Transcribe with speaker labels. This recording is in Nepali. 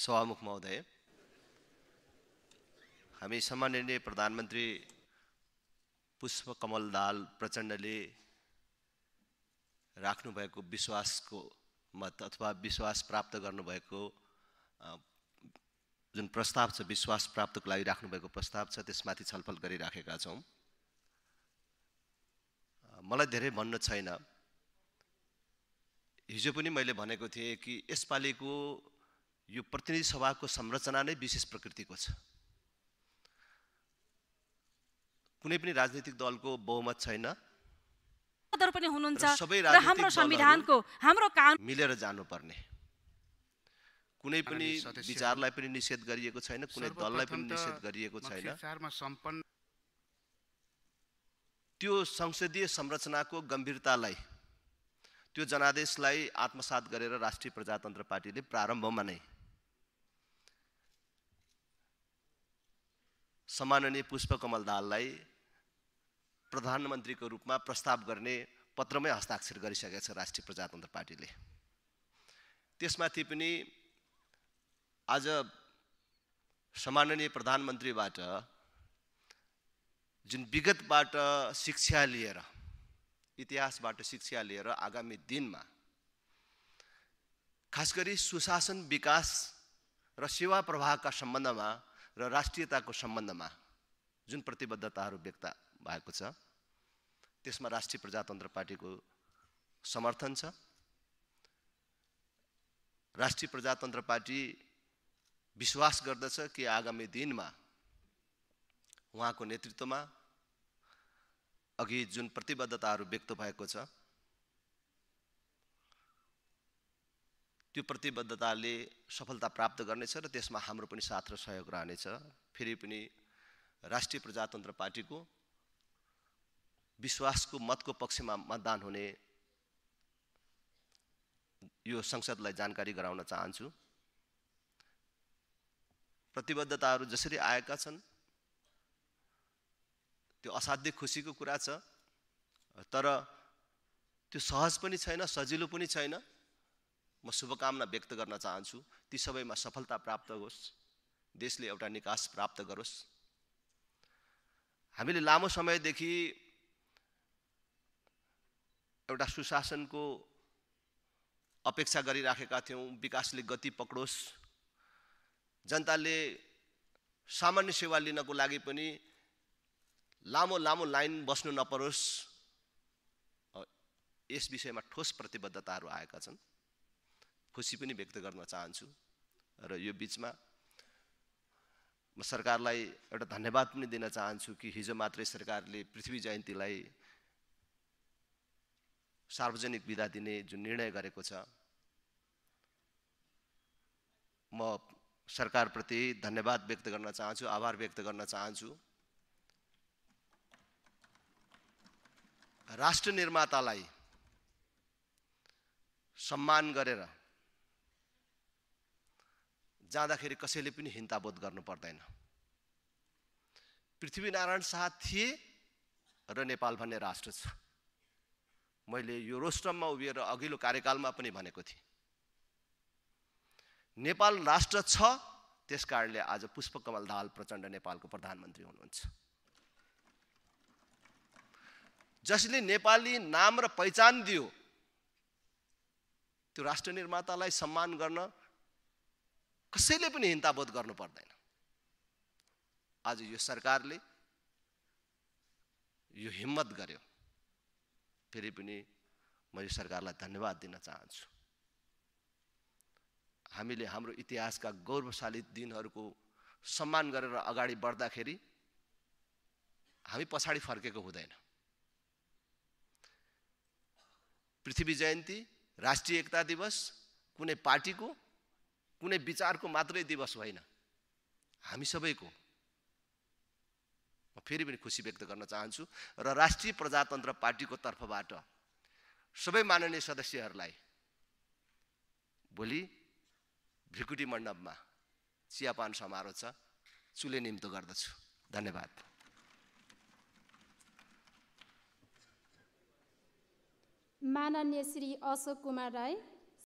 Speaker 1: सभामुख महोदय हामी सम्माननीय प्रधानमन्त्री पुष्पकमल दाल प्रचण्डले राख्नुभएको विश्वासको मत अथवा विश्वास प्राप्त गर्नुभएको जुन प्रस्ताव छ विश्वास प्राप्तको लागि राख्नुभएको प्रस्ताव छ त्यसमाथि छलफल गरिराखेका छौँ मलाई धेरै भन्न छैन हिजो पनि मैले भनेको थिएँ कि यसपालिको यो प्रतिनिधि सभाको संरचना नै विशेष प्रकृतिको छ कुनै पनि राजनीतिक दलको बहुमत छैन पनि हुनुहुन्छ सबै हाम्रो संविधानको हाम्रो काम मिलेर जानुपर्ने कुनै पनि विचारलाई पनि निषेध गरिएको छैन कुनै दललाई पनि निषेध गरिएको छैन त्यो संसदीय संरचनाको गम्भीरतालाई त्यो जनादेशलाई आत्मसात गरेर राष्ट्रिय प्रजातन्त्र पार्टीले प्रारम्भमा नै सम्माननीय पुष्पकमल दाललाई प्रधानमन्त्रीको रूपमा प्रस्ताव गर्ने पत्रमै हस्ताक्षर गरिसकेको छ राष्ट्रिय प्रजातन्त्र पार्टीले त्यसमाथि पनि आज सम्माननीय प्रधानमन्त्रीबाट जुन विगतबाट शिक्षा लिएर इतिहासबाट शिक्षा लिएर आगामी दिनमा खास गरी सुशासन विकास र सेवा प्रवाहका सम्बन्धमा र राष्ट्रियताको सम्बन्धमा जुन प्रतिबद्धताहरू व्यक्त भएको छ त्यसमा राष्ट्रिय प्रजातन्त्र पार्टीको समर्थन छ राष्ट्रिय प्रजातन्त्र पार्टी विश्वास गर्दछ कि आगामी दिनमा उहाँको नेतृत्वमा अघि जुन प्रतिबद्धताहरू व्यक्त भएको छ त्यो प्रतिबद्धताले सफलता प्राप्त गर्नेछ र त्यसमा हाम्रो पनि साथ र सहयोग रहनेछ फेरि पनि राष्ट्रिय प्रजातन्त्र पार्टीको विश्वासको मतको पक्षमा मतदान हुने यो संसदलाई जानकारी गराउन चाहन्छु प्रतिबद्धताहरू जसरी आएका छन् त्यो असाध्य खुसीको कुरा छ तर त्यो सहज पनि छैन सजिलो पनि छैन म शुभकामना व्यक्त गर्न चाहन्छु ती सबैमा सफलता प्राप्त होस् देशले एउटा निकास प्राप्त गरोस् हामीले लामो समयदेखि एउटा सुशासनको अपेक्षा गरिराखेका थियौँ विकासले गति पक्रोस् जनताले सामान्य सेवा लिनको लागि पनि लामो लामो लाइन बस्नु नपरोस् यस विषयमा ठोस प्रतिबद्धताहरू आएका छन् खुसी पनि व्यक्त गर्न चाहन्छु र यो बिचमा म सरकारलाई एउटा धन्यवाद पनि दिन चाहन्छु कि हिजो मात्रै सरकारले पृथ्वी जयन्तीलाई सार्वजनिक विदा दिने जुन निर्णय गरेको छ म सरकारप्रति धन्यवाद व्यक्त गर्न चाहन्छु आभार व्यक्त गर्न चाहन्छु राष्ट्र निर्मातालाई सम्मान गरेर जाँदाखेरि कसैले पनि हिन्ताबोध गर्नु पर्दैन पृथ्वीनारायण शाह थिए र नेपाल भन्ने राष्ट्र छ मैले यो रोस्टममा उभिएर अघिल्लो कार्यकालमा पनि भनेको थिएँ नेपाल राष्ट्र छ त्यस कारणले आज पुष्पकमल दाहाल प्रचण्ड नेपालको प्रधानमन्त्री हुनुहुन्छ जसले नेपाली नाम र पहिचान दियो त्यो राष्ट्र निर्मातालाई सम्मान गर्न कसैले पनि हिन्ताबोध गर्नु पर्दैन आज यो सरकारले यो हिम्मत गर्यो फेरि पनि म यो सरकारलाई धन्यवाद दिन चाहन्छु हामीले हाम्रो इतिहासका गौरवशाली दिनहरूको सम्मान गरेर अगाडि बढ्दाखेरि हामी पछाडि फर्केको हुँदैन पृथ्वी जयन्ती राष्ट्रिय एकता दिवस कुनै पार्टीको कुनै विचारको मात्रै दिवस होइन हामी सबैको म फेरि पनि खुसी व्यक्त गर्न चाहन्छु र राष्ट्रिय प्रजातन्त्र पार्टीको तर्फबाट सबै माननीय सदस्यहरूलाई भोलि भिकुटी मण्डपमा चियापान समारोह छ चुले निम्तो गर्दछु धन्यवाद माननीय श्री अशोक कुमार राई